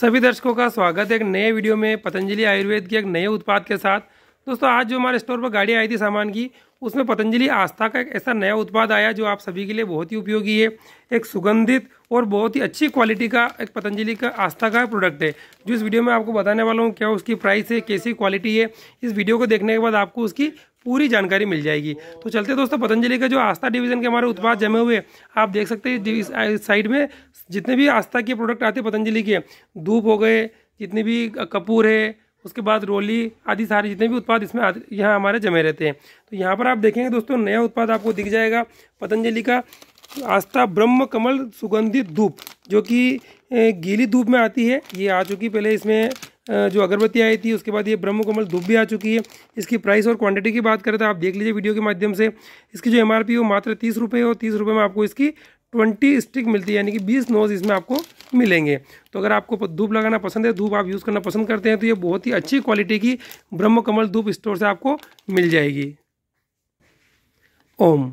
सभी दर्शकों का स्वागत है एक नए वीडियो में पतंजलि आयुर्वेद के एक नए उत्पाद के साथ दोस्तों आज जो हमारे स्टोर पर गाड़ी आई थी सामान की उसमें पतंजलि आस्था का एक ऐसा नया उत्पाद आया जो आप सभी के लिए बहुत ही उपयोगी है एक सुगंधित और बहुत ही अच्छी क्वालिटी का एक पतंजलि का आस्था का प्रोडक्ट है जो इस वीडियो में आपको बताने वाला हूँ क्या उसकी प्राइस है कैसी क्वालिटी है इस वीडियो को देखने के बाद आपको उसकी पूरी जानकारी मिल जाएगी तो चलते दोस्तों पतंजलि का जो आस्था डिवीजन के हमारे उत्पाद जमे हुए आप देख सकते हैं इस साइड में जितने भी आस्था के प्रोडक्ट आते हैं पतंजलि के धूप हो गए जितने भी कपूर है उसके बाद रोली आदि सारे जितने भी उत्पाद इसमें यहाँ हमारे जमे रहते हैं तो यहाँ पर आप देखेंगे दोस्तों नया उत्पाद आपको दिख जाएगा पतंजलि का आस्था ब्रह्म कमल सुगंधित धूप जो कि गीली धूप में आती है ये आ चुकी पहले इसमें जो अगरबत्ती आई थी उसके बाद ये ब्रह्म कमल धूप भी आ चुकी है इसकी प्राइस और क्वांटिटी की बात करें तो आप देख लीजिए वीडियो के माध्यम से इसकी जो एम आर पी वो मात्र तीस रुपये और तीस रुपये में आपको इसकी ट्वेंटी स्टिक मिलती है यानी कि बीस नोज इसमें आपको मिलेंगे तो अगर आपको धूप लगाना पसंद है धूप आप यूज़ करना पसंद करते हैं तो ये बहुत ही अच्छी क्वालिटी की ब्रह्म कमल धूप स्टोर से आपको मिल जाएगी ओम